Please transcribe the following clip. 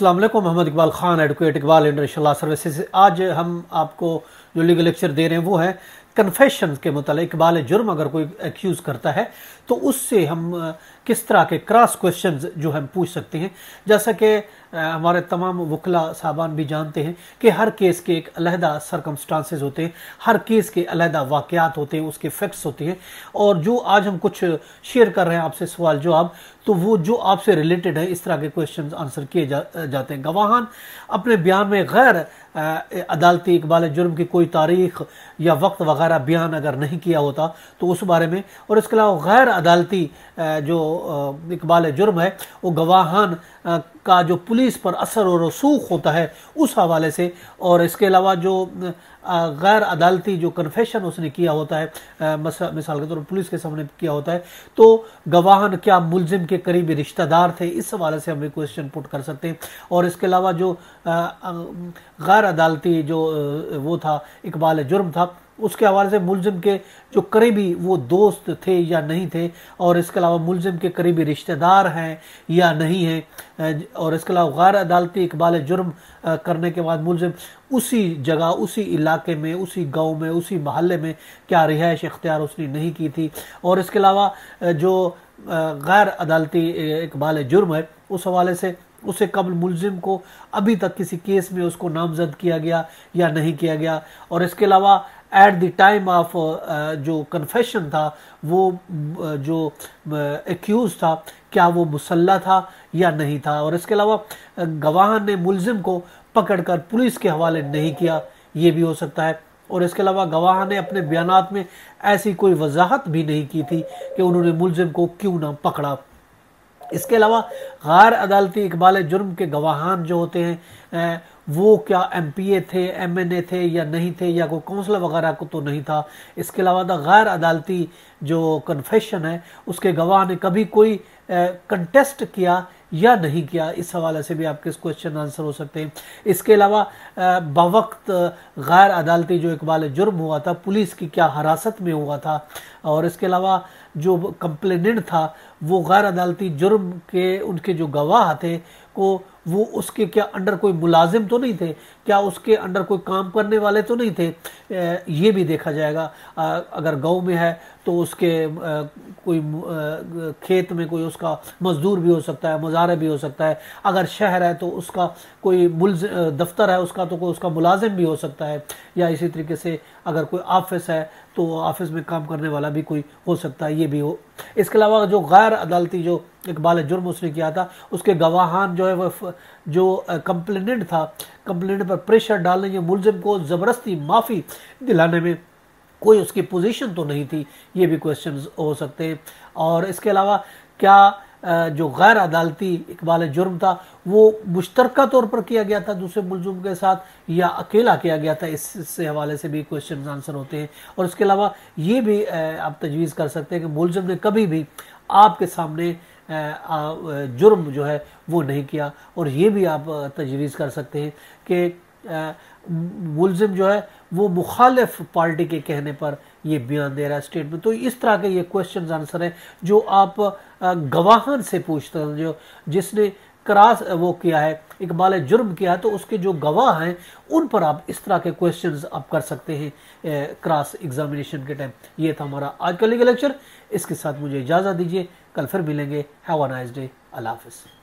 Aslam Mohammad Iqbal Khan advocate Iqbal international services आज हम आपको जो लीगल लेक्चर दे रहे हैं वो है कन्फेशन के मतलब इकबाल जुर्म अगर कोई एक्यूज़ करता है तो उससे हम किस तरह के क्रॉस क्वेश्चन जो हम पूछ सकते हैं जैसा कि हमारे तमाम वकला साहबान भी जानते हैं कि हर केस के एक अलहदा सरकमस्टांसिस होते हैं हर केस के अलहदा वाक़ात होते हैं उसके फैक्ट्स होते हैं और जो आज हम कुछ शेयर कर रहे हैं आपसे सवाल जवाब तो वो जो आपसे रिलेटेड है इस तरह के क्वेश्चन आंसर किए जा, जाते हैं गवाहान अपने बयान में गैर अदालती इकबाल जुर्म की कोई तारीख या वक्त वगैरह बयान अगर नहीं किया होता तो उस बारे में और इसके अलावा गैर अदालती जो इकबाल जुर्म है वो गवाहान का जो पुलिस पर असर और रसूख होता है उस हवाले से और इसके अलावा जो गैर अदालती जो कन्फेशन उसने किया होता है मिसाल के तौर पर पुलिस के सामने किया होता है तो गवाहन क्या मुलजिम के करीबी रिश्तेदार थे इस हवाले से हम क्वेश्चन पुट कर सकते हैं और इसके अलावा जो गैर अदालती जो वो था इकबाल जुर्म था उसके हवाले से मुलजिम के जो करीबी वो दोस्त थे या नहीं थे और इसके अलावा मुलजिम के करीबी रिश्तेदार हैं या नहीं हैं और इसके अलावा गैर अदालती इकबाल जुर्म करने के बाद मुलजिम उसी जगह उसी इलाके में उसी गांव में उसी महल्ले में क्या रिहाइश इख्तियार उसने नहीं की थी और इसके अलावा जो गैर अदालती इकबाल जुर्म है उस हवाले से उसे कबल मुलजिम को अभी तक किसी केस में उसको नामजद किया गया या नहीं किया गया और इसके अलावा एट द टाइम ऑफ जो कन्फेशन था वो uh, जो एक्यूज uh, था क्या वो मुसल्ला था या नहीं था और इसके अलावा uh, गवाह ने मुलजिम को पकड़कर पुलिस के हवाले नहीं किया ये भी हो सकता है और इसके अलावा गवाह ने अपने बयान में ऐसी कोई वजाहत भी नहीं की थी कि उन्होंने मुलजिम को क्यों ना पकड़ा इसके अलावा गैर अदालती इकबाल जुर्म के गवाहान जो होते हैं वो क्या एम थे एम थे या नहीं थे या कोई कौंसलर वगैरह को तो नहीं था इसके अलावा गैर अदालती जो कन्फेशन है उसके गवाह ने कभी कोई कंटेस्ट किया या नहीं किया इस हवाले से भी आपके इस क्वेश्चन आंसर हो सकते हैं इसके अलावा बवक्त गैर अदालती जो इकबाल जुर्म हुआ था पुलिस की क्या हरासत में हुआ था और इसके अलावा जो कंप्लेनेंट था वो गैर अदालती जुर्म के उनके जो गवाह थे को वो उसके क्या अंडर कोई मुलाजिम तो नहीं थे क्या उसके अंडर कोई काम करने वाले तो नहीं थे ये भी देखा जाएगा अगर गांव में है तो उसके कोई खेत में कोई उसका मजदूर भी हो सकता है मुजारे भी हो सकता है अगर शहर है तो उसका कोई मुलज दफ्तर है उसका तो कोई उसका मुलाजिम भी हो सकता है या इसी तरीके से अगर कोई ऑफिस है तो ऑफिस में काम करने वाला भी कोई हो सकता है ये भी हो इसके अलावा जो गैर अदालती जो इकबाल जुर्म उसने किया था उसके गवाहान जो है वह जो कंप्लेनेंट था कंप्लेनेंट पर प्रेशर डालने या मुलजिम को ज़बरदस्ती माफ़ी दिलाने में कोई उसकी पोजीशन तो नहीं थी ये भी क्वेश्चन हो सकते हैं और इसके अलावा क्या जो गैर अदालती इकबाल जुर्म था वो मुश्तर तौर पर किया गया था दूसरे मुलजुम के साथ या अकेला किया गया था इससे हवाले से भी क्वेश्चन आंसर होते हैं और इसके अलावा ये भी आप तजवीज़ कर सकते हैं कि मुलजम ने कभी भी आपके सामने जुर्म जो है वो नहीं किया और ये भी आप तजवीज़ कर सकते हैं कि मुलजिम जो है वो मुखालफ पार्टी के कहने पर ये बयान दे रहा है स्टेट में तो इस तरह के ये क्वेश्चन आंसर हैं जो आप गवाहन से पूछते हैं जो जिसने क्रास वो किया है इकबाल जुर्म किया है तो उसके जो गवाह हैं उन पर आप इस तरह के क्वेश्चन आप कर सकते हैं क्रास एग्जामिनेशन के टाइम ये था हमारा आज का लीगल लेक्चर इसके साथ मुझे इजाज़त दीजिए कल फिर मिलेंगे हैव अ नाइस डे अल्लाह हाफिज़